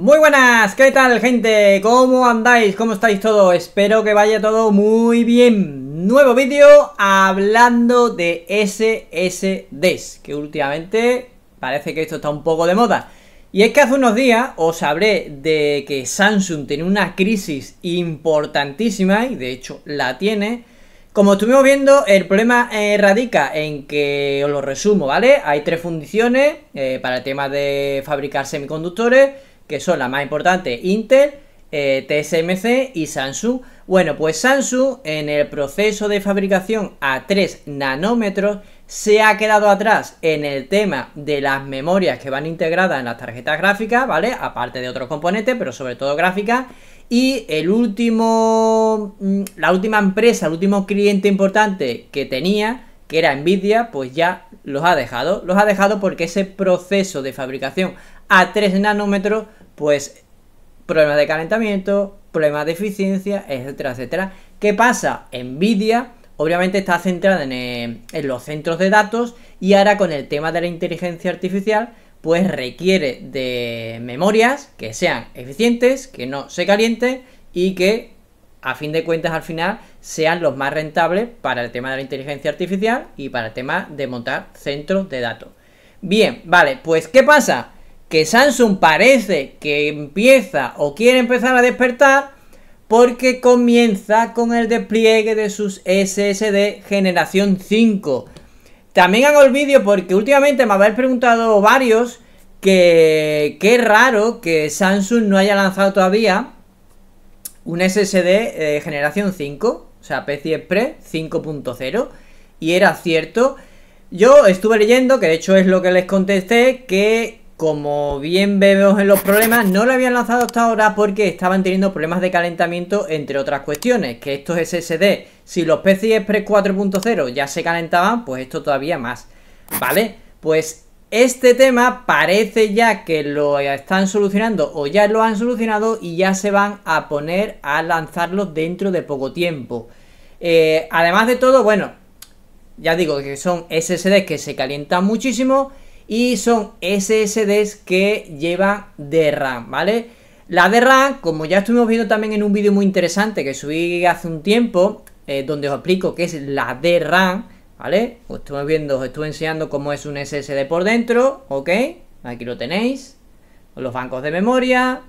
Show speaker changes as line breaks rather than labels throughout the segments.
Muy buenas, ¿qué tal gente? ¿Cómo andáis? ¿Cómo estáis todos, Espero que vaya todo muy bien. Nuevo vídeo hablando de SSDs, que últimamente parece que esto está un poco de moda. Y es que hace unos días os hablé de que Samsung tiene una crisis importantísima, y de hecho la tiene, como estuvimos viendo, el problema eh, radica en que, os lo resumo, ¿vale? Hay tres fundiciones eh, para el tema de fabricar semiconductores que son las más importantes, Intel, eh, TSMC y Samsung. Bueno, pues Samsung en el proceso de fabricación a 3 nanómetros se ha quedado atrás en el tema de las memorias que van integradas en las tarjetas gráficas, ¿vale? Aparte de otros componentes, pero sobre todo gráficas. Y el último, mm, la última empresa, el último cliente importante que tenía, que era Nvidia, pues ya los ha dejado. Los ha dejado porque ese proceso de fabricación a 3 nanómetros pues problemas de calentamiento, problemas de eficiencia, etcétera, etcétera. ¿Qué pasa? Nvidia obviamente está centrada eh, en, los centros de datos y ahora con el tema de la inteligencia artificial pues requiere de memorias que sean eficientes, que no se calienten y que a fin de cuentas al final sean los más rentables para el tema de la inteligencia artificial y para el tema de montar centros de datos. Bien, vale, pues ¿qué pasa? que Samsung parece que empieza o quiere empezar a despertar porque comienza con el despliegue de sus SSD generación 5. También hago el vídeo porque últimamente me habéis preguntado varios que qué raro que Samsung no haya lanzado todavía un SSD eh, generación 5, o sea, PC Express 5.0 y era cierto. Yo estuve leyendo, que de hecho es lo que les contesté, que como bien vemos en los problemas, no lo habían lanzado hasta ahora porque estaban teniendo problemas de calentamiento, entre otras cuestiones, que estos SSD, si los PC Express 4.0 ya se calentaban, pues esto todavía más, ¿vale? Pues este tema parece ya que lo están solucionando o ya lo han solucionado y ya se van a poner a lanzarlos dentro de poco tiempo. Eh, además de todo, bueno, ya digo que son SSD que se calientan muchísimo y son SSDs que llevan de RAM, ¿vale? La de RAM, como ya estuvimos viendo también en un vídeo muy interesante que subí hace un tiempo, eh, donde os explico qué es la de RAM, ¿vale? Os estuve viendo, os estuve enseñando cómo es un SSD por dentro, ¿ok? Aquí lo tenéis, los bancos de memoria,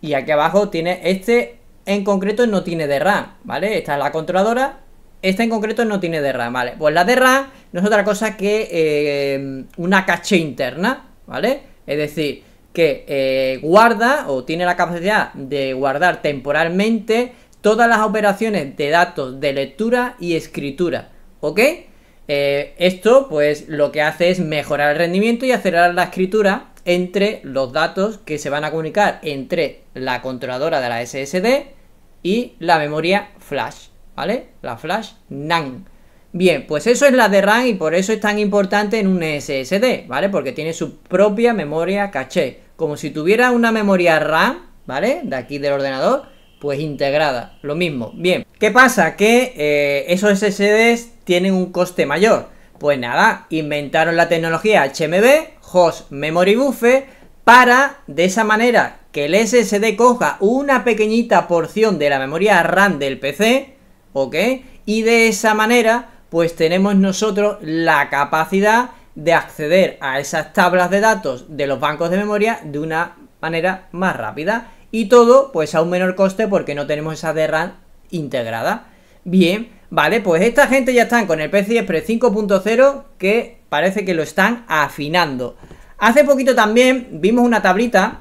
y aquí abajo tiene este en concreto no tiene de RAM, ¿vale? Esta es la controladora, esta en concreto no tiene de RAM, ¿vale? Pues la de RAM no es otra cosa que eh, una caché interna, ¿vale? Es decir, que eh, guarda o tiene la capacidad de guardar temporalmente todas las operaciones de datos de lectura y escritura, ¿ok? Eh, esto pues lo que hace es mejorar el rendimiento y acelerar la escritura entre los datos que se van a comunicar entre la controladora de la SSD y la memoria flash, ¿vale? La flash NAND. Bien, pues eso es la de RAM y por eso es tan importante en un SSD, ¿vale? Porque tiene su propia memoria caché. Como si tuviera una memoria RAM, ¿vale? De aquí del ordenador, pues integrada, lo mismo. Bien, ¿qué pasa? Que eh, esos SSDs tienen un coste mayor. Pues nada, inventaron la tecnología HMB, Host Memory Buffer, para de esa manera que el SSD coja una pequeñita porción de la memoria RAM del PC, ¿ok? Y de esa manera pues tenemos nosotros la capacidad de acceder a esas tablas de datos de los bancos de memoria de una manera más rápida y todo pues a un menor coste porque no tenemos esa DRAM integrada. Bien, vale, pues esta gente ya están con el PC Express 5.0 que parece que lo están afinando. Hace poquito también vimos una tablita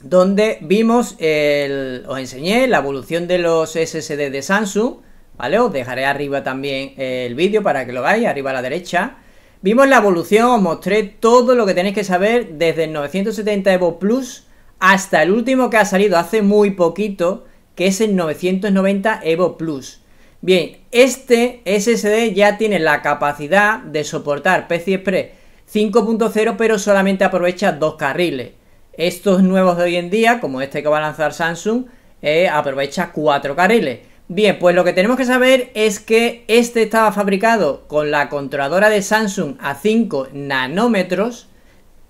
donde vimos, os enseñé la evolución de los SSD de Samsung os dejaré arriba también eh, el vídeo para que lo veáis, arriba a la derecha. Vimos la evolución, os mostré todo lo que tenéis que saber desde el 970 Evo Plus hasta el último que ha salido hace muy poquito, que es el 990 Evo Plus. Bien, este SSD ya tiene la capacidad de soportar PCI Express 5.0, pero solamente aprovecha dos carriles. Estos nuevos de hoy en día, como este que va a lanzar Samsung, eh, aprovecha cuatro carriles. Bien, pues lo que tenemos que saber es que este estaba fabricado con la controladora de Samsung a 5 nanómetros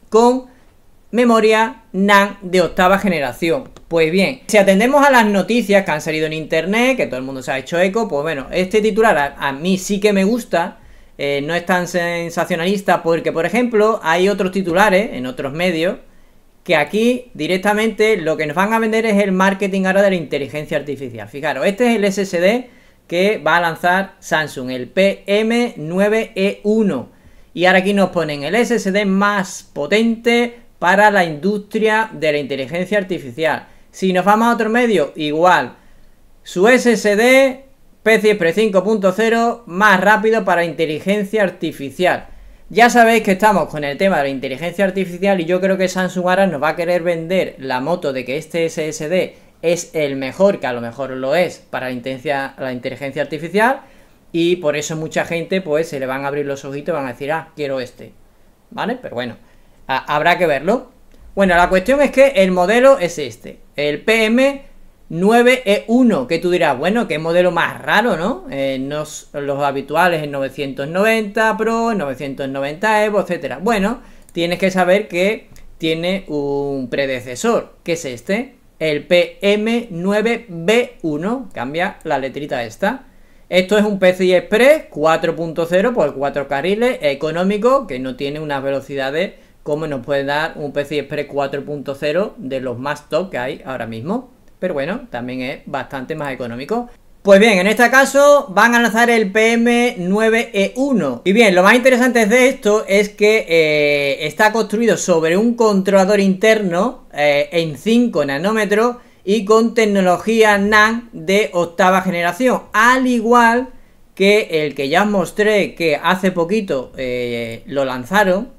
con memoria NAND de octava generación. Pues bien, si atendemos a las noticias que han salido en internet, que todo el mundo se ha hecho eco, pues bueno, este titular a, mí sí que me gusta, eh, no es tan sensacionalista porque, por ejemplo, hay otros titulares en otros medios que aquí directamente lo que nos van a vender es el marketing ahora de la inteligencia artificial. Fijaros, este es el SSD que va a lanzar Samsung, el PM9E1. E y ahora aquí nos ponen el SSD más potente para la industria de la inteligencia artificial. Si nos vamos a otro medio, igual. Su SSD pre 5.0 más rápido para inteligencia artificial. Ya sabéis que estamos con el tema de la inteligencia artificial y yo creo que Samsung ahora nos va a querer vender la moto de que este SSD es el mejor, que a lo mejor lo es para la inteligencia, la inteligencia artificial y por eso mucha gente pues se le van a abrir los ojitos y van a decir, ah, quiero este, ¿vale? Pero bueno, habrá que verlo. Bueno, la cuestión es que el modelo es este, el PM 9E1, e que tú dirás, bueno, que modelo más raro, ¿no? Eh, los habituales en 990 Pro, 990 Evo, etcétera. Bueno, tienes que saber que tiene un predecesor, que es este, el PM9B1, cambia la letrita esta. Esto es un PCI Express 4.0 por 4 carriles, económico, que no tiene unas velocidades como nos puede dar un PCI Express 4.0 de los más top que hay ahora mismo pero bueno, también es bastante más económico. Pues bien, en este caso van a lanzar el PM9E1. E y bien, lo más interesante de esto es que eh, está construido sobre un controlador interno eh, en 5 nanómetros y con tecnología NAND de octava generación. Al igual que el que ya mostré que hace poquito eh, lo lanzaron,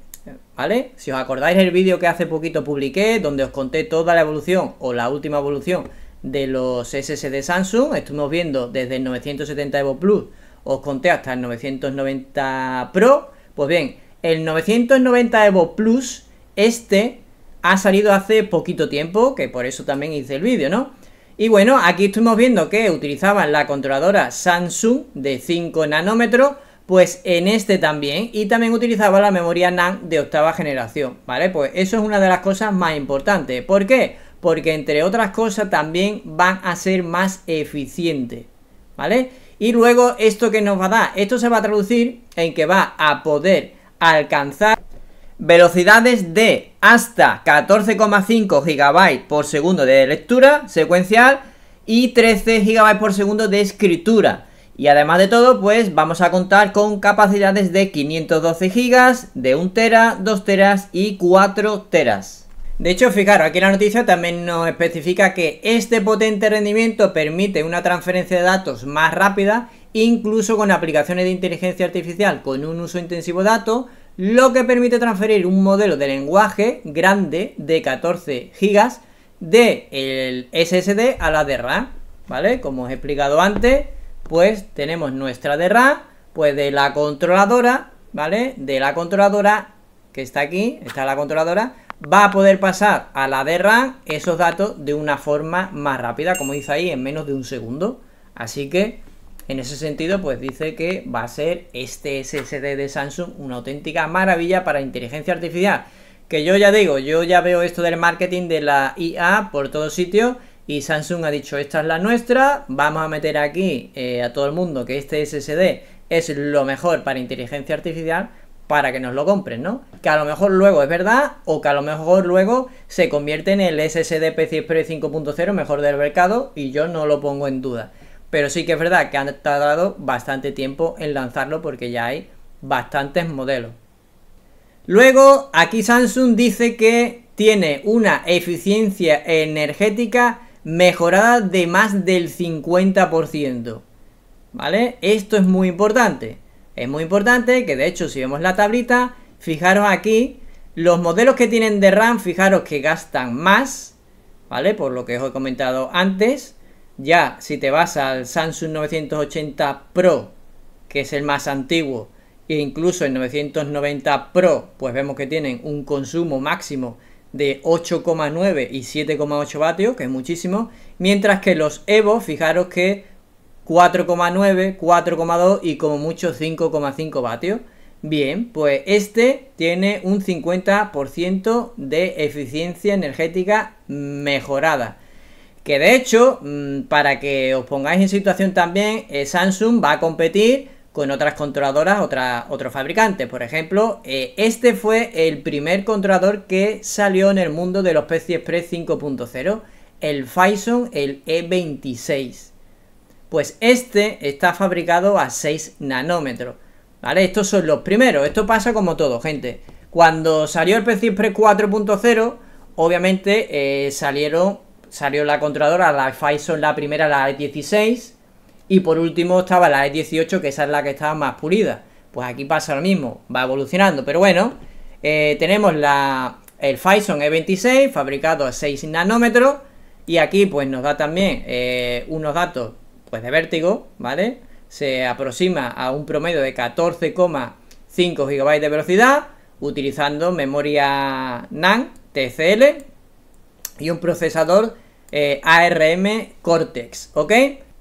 ¿vale? Si os acordáis el vídeo que hace poquito publiqué, donde os conté toda la evolución o la última evolución de los SSD Samsung, estuvimos viendo desde el 970 Evo Plus, os conté hasta el 990 Pro, pues bien, el 990 Evo Plus, este ha salido hace poquito tiempo, que por eso también hice el vídeo, ¿no? Y bueno, aquí estuvimos viendo que utilizaban la controladora Samsung de 5 nanómetros pues en este también y también utilizaba la memoria NAND de octava generación, ¿vale? Pues eso es una de las cosas más importantes. ¿Por qué? Porque entre otras cosas también van a ser más eficientes, ¿vale? Y luego esto que nos va a dar, esto se va a traducir en que va a poder alcanzar velocidades de hasta 14,5 GB por segundo de lectura secuencial y 13 GB por segundo de escritura. Y además de todo, pues vamos a contar con capacidades de 512 GB, de 1 tera, 2 teras y 4 teras. De hecho, fijaros, aquí la noticia también nos especifica que este potente rendimiento permite una transferencia de datos más rápida, incluso con aplicaciones de inteligencia artificial con un uso intensivo de datos, lo que permite transferir un modelo de lenguaje grande de 14 GB del SSD a la de RAM, ¿vale? Como os he explicado antes, pues tenemos nuestra de pues de la controladora, ¿vale? De la controladora que está aquí, está la controladora, va a poder pasar a la de esos datos de una forma más rápida, como dice ahí, en menos de un segundo. Así que, en ese sentido, pues dice que va a ser este SSD de Samsung una auténtica maravilla para inteligencia artificial. Que yo ya digo, yo ya veo esto del marketing de la IA por todo sitio y Samsung ha dicho, esta es la nuestra, vamos a meter aquí eh, a todo el mundo que este SSD es lo mejor para inteligencia artificial para que nos lo compren, ¿no? Que a lo mejor luego es verdad o que a lo mejor luego se convierte en el SSD PCIe 5.0 mejor del mercado y yo no lo pongo en duda. Pero sí que es verdad que han tardado bastante tiempo en lanzarlo porque ya hay bastantes modelos. Luego, aquí Samsung dice que tiene una eficiencia energética mejorada de más del 50%. ¿Vale? Esto es muy importante. Es muy importante que de hecho si vemos la tablita, fijaros aquí, los modelos que tienen de RAM, fijaros que gastan más, ¿vale? Por lo que os he comentado antes. Ya si te vas al Samsung 980 Pro, que es el más antiguo, e incluso el 990 Pro, pues vemos que tienen un consumo máximo de 8,9 y 7,8 vatios, que es muchísimo, mientras que los Evo, fijaros que 4,9, 4,2 y como mucho 5,5 vatios. Bien, pues este tiene un 50% de eficiencia energética mejorada. Que de hecho, mm, para que os pongáis en situación también, eh, Samsung va a competir con otras controladoras, otros fabricantes. Por ejemplo, eh, este fue el primer controlador que salió en el mundo de los PC Express 5.0, el Faison el E26. Pues este está fabricado a 6 nanómetros. ¿Vale? Estos son los primeros. Esto pasa como todo, gente. Cuando salió el PC Express 4.0, obviamente eh, salieron, salió la controladora, la Faison la primera, la E16 y por último estaba la E18, que esa es la que estaba más pulida. Pues aquí pasa lo mismo, va evolucionando. Pero bueno, eh, tenemos la, el Phison E26, fabricado a 6 nanómetros. Y aquí pues nos da también eh, unos datos pues de vértigo, ¿vale? Se aproxima a un promedio de 14,5 GB de velocidad utilizando memoria NAND TCL y un procesador eh, ARM Cortex, ¿ok?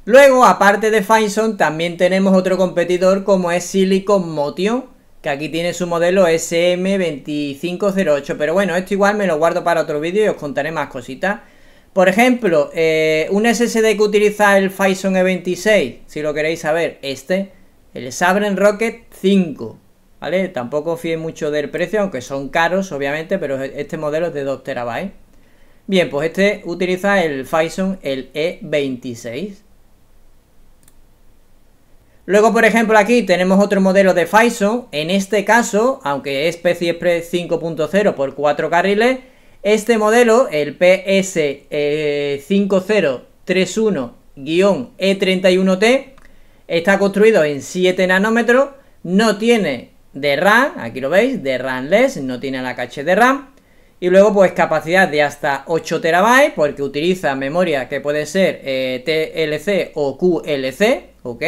Luego, aparte de Fineson, también tenemos otro competidor como es Silicon Motion, que aquí tiene su modelo SM2508. Pero bueno, esto igual me lo guardo para otro vídeo y os contaré más cositas. Por ejemplo, eh, un SSD que utiliza el Phison E26, si lo queréis saber, este, el Sabren Rocket 5, ¿vale? Tampoco fíe mucho del precio, aunque son caros, obviamente, pero este modelo es de 2 terabytes. Bien, pues este utiliza el Phison, el E26. Luego, por ejemplo, aquí tenemos otro modelo de Faison. En este caso, aunque es pci 5.0 por 4 carriles, este modelo, el PS5031-E31T, e está construido en 7 nanómetros, no tiene de RAM, aquí lo veis, de RAMless, no tiene la caché de RAM. Y luego, pues capacidad de hasta 8 TB, porque utiliza memoria que puede ser eh, TLC o QLC, ¿ok?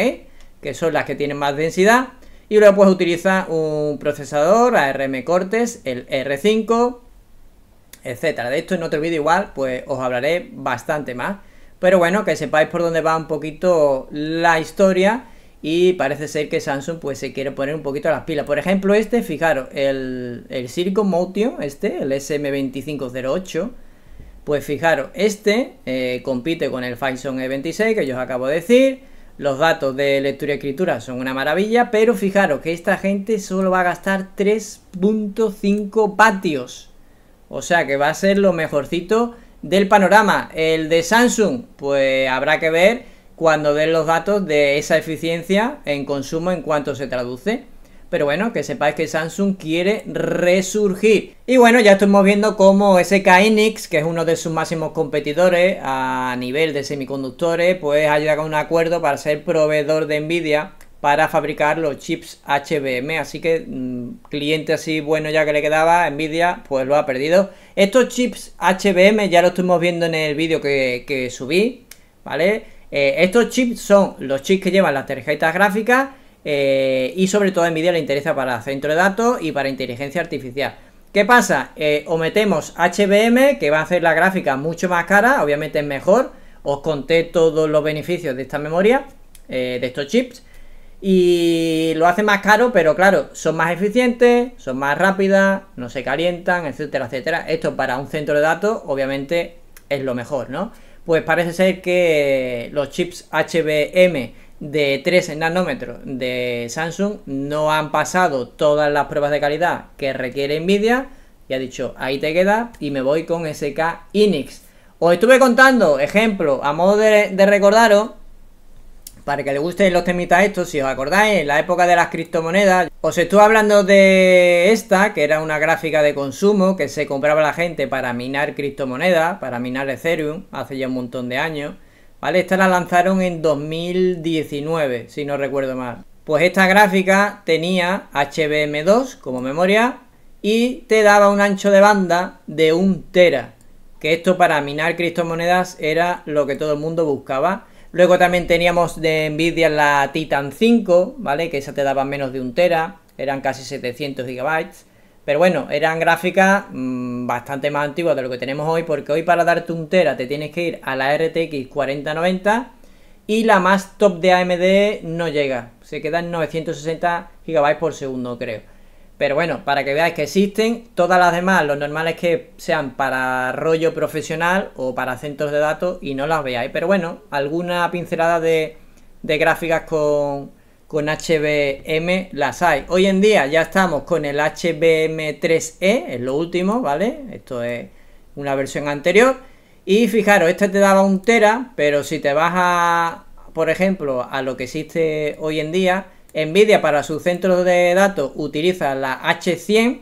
que son las que tienen más densidad. Y luego puedes utilizar un procesador ARM Cortes el R5, etcétera. De esto en otro vídeo igual, pues os hablaré bastante más. Pero bueno, que sepáis por dónde va un poquito la historia y parece ser que Samsung pues se quiere poner un poquito a las pilas. Por ejemplo, este, fijaros, el, el Silicon Motion, este, el SM2508, pues fijaros, este eh, compite con el Phison E26 que yo os acabo de decir, los datos de lectura y escritura son una maravilla, pero fijaros que esta gente solo va a gastar 3.5 patios, O sea que va a ser lo mejorcito del panorama. El de Samsung, pues habrá que ver cuando den los datos de esa eficiencia en consumo en cuanto se traduce. Pero bueno, que sepáis que Samsung quiere resurgir. Y bueno, ya estamos viendo cómo SK Enix, que es uno de sus máximos competidores a nivel de semiconductores, pues ha llegado a un acuerdo para ser proveedor de Nvidia para fabricar los chips HBM. Así que mm, cliente así bueno ya que le quedaba, Nvidia, pues lo ha perdido. Estos chips HBM ya lo estuvimos viendo en el vídeo que, subí, ¿vale? Eh, estos chips son los chips que llevan las tarjetas gráficas eh, y sobre todo mi NVIDIA le interesa para centro de datos y para inteligencia artificial. ¿Qué pasa? Eh, o metemos HBM, que va a hacer la gráfica mucho más cara, obviamente es mejor. Os conté todos los beneficios de esta memoria, eh, de estos chips. Y lo hace más caro, pero claro, son más eficientes, son más rápidas, no se calientan, etcétera, etcétera. Esto para un centro de datos, obviamente, es lo mejor, ¿no? Pues parece ser que los chips HBM de 3 nanómetros de Samsung no han pasado todas las pruebas de calidad que requiere Nvidia y ha dicho ahí te queda y me voy con SK Inix. Os estuve contando, ejemplo, a modo de, recordaros, para que le gusten los temitas estos, si os acordáis, en la época de las criptomonedas, os estuve hablando de esta, que era una gráfica de consumo que se compraba la gente para minar criptomonedas, para minar Ethereum, hace ya un montón de años. Esta la lanzaron en 2019, si no recuerdo mal. Pues esta gráfica tenía HBM2 como memoria y te daba un ancho de banda de un tera. Que esto para minar criptomonedas era lo que todo el mundo buscaba. Luego también teníamos de Nvidia la Titan 5, ¿vale? Que esa te daba menos de un tera, eran casi 700 gigabytes. Pero bueno, eran gráficas mm, bastante más antiguas de lo que tenemos hoy, porque hoy para darte un tera te tienes que ir a la RTX 4090 y la más top de AMD no llega, se queda en 960 GB por segundo creo. Pero bueno, para que veáis que existen, todas las demás, lo normal es que sean para rollo profesional o para centros de datos y no las veáis. Pero bueno, alguna pincelada de gráficas con, con HBM las hay. Hoy en día ya estamos con el HBM3E, es lo último, ¿vale? Esto es una versión anterior. Y fijaros, este te daba un tera, pero si te vas a, por ejemplo, a lo que existe hoy en día, Nvidia para su centro de datos utiliza la H100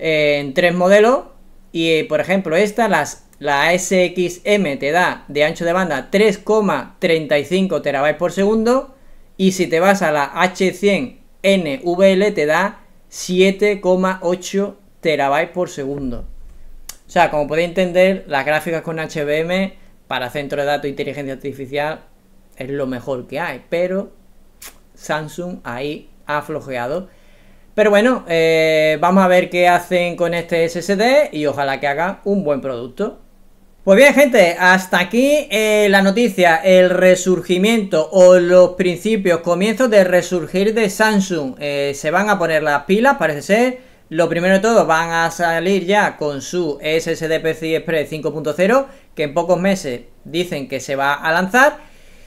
eh, en tres modelos. Y por ejemplo, esta, la SXM, te da de ancho de banda 3,35 terabytes por segundo y si te vas a la H100NVL te da 7,8 terabytes por segundo. O sea, como podéis entender, las gráficas con HBM para centro de datos e inteligencia artificial es lo mejor que hay. Pero Samsung ahí ha flojeado. Pero bueno, eh, vamos a ver qué hacen con este SSD y ojalá que haga un buen producto. Pues bien, gente, hasta aquí eh, la noticia, el resurgimiento o los principios, comienzos de resurgir de Samsung. Eh, se van a poner las pilas, parece ser. Lo primero de todo, van a salir ya con su SSD PCI Express 5.0, que en pocos meses dicen que se va a lanzar.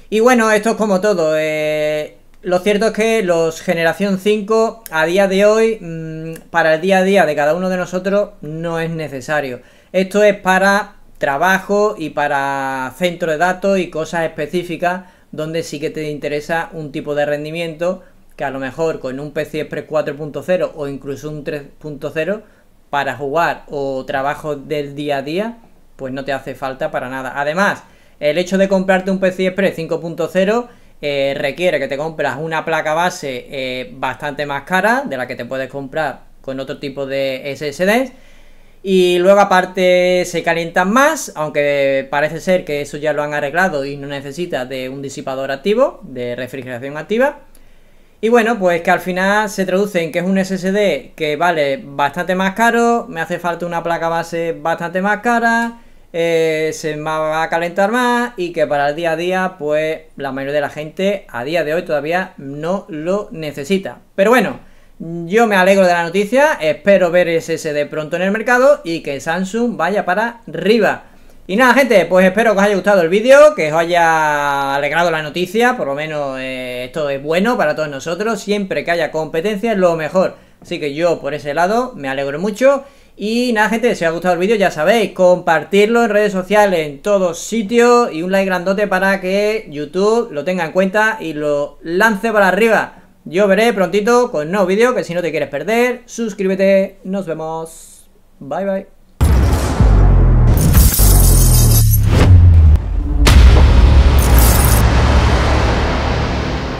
Y bueno, esto es como todo. Eh, lo cierto es que los generación 5 a día de hoy, mm, para el día a día de cada uno de nosotros, no es necesario. Esto es para trabajo y para centro de datos y cosas específicas donde sí que te interesa un tipo de rendimiento que a lo mejor con un PC Express 4.0 o incluso un 3.0 para jugar o trabajo del día a día, pues no te hace falta para nada. Además, el hecho de comprarte un PC Express 5.0 eh, requiere que te compras una placa base eh, bastante más cara de la que te puedes comprar con otro tipo de SSDs y luego aparte se calientan más, aunque parece ser que eso ya lo han arreglado y no necesita de un disipador activo, de refrigeración activa. Y bueno, pues que al final se traduce en que es un SSD que vale bastante más caro, me hace falta una placa base bastante más cara, eh, se va a calentar más y que para el día a día, pues la mayoría de la gente a día de hoy todavía no lo necesita. Pero bueno. Yo me alegro de la noticia, espero ver de pronto en el mercado y que Samsung vaya para arriba. Y nada gente, pues espero que os haya gustado el vídeo, que os haya alegrado la noticia, por lo menos eh, esto es bueno para todos nosotros, siempre que haya competencia es lo mejor. Así que yo por ese lado me alegro mucho. Y nada gente, si os ha gustado el vídeo ya sabéis, compartirlo en redes sociales, en todos sitios y un like grandote para que YouTube lo tenga en cuenta y lo lance para arriba. Yo veré prontito con un nuevo vídeo que si no te quieres perder, suscríbete, nos vemos. Bye bye.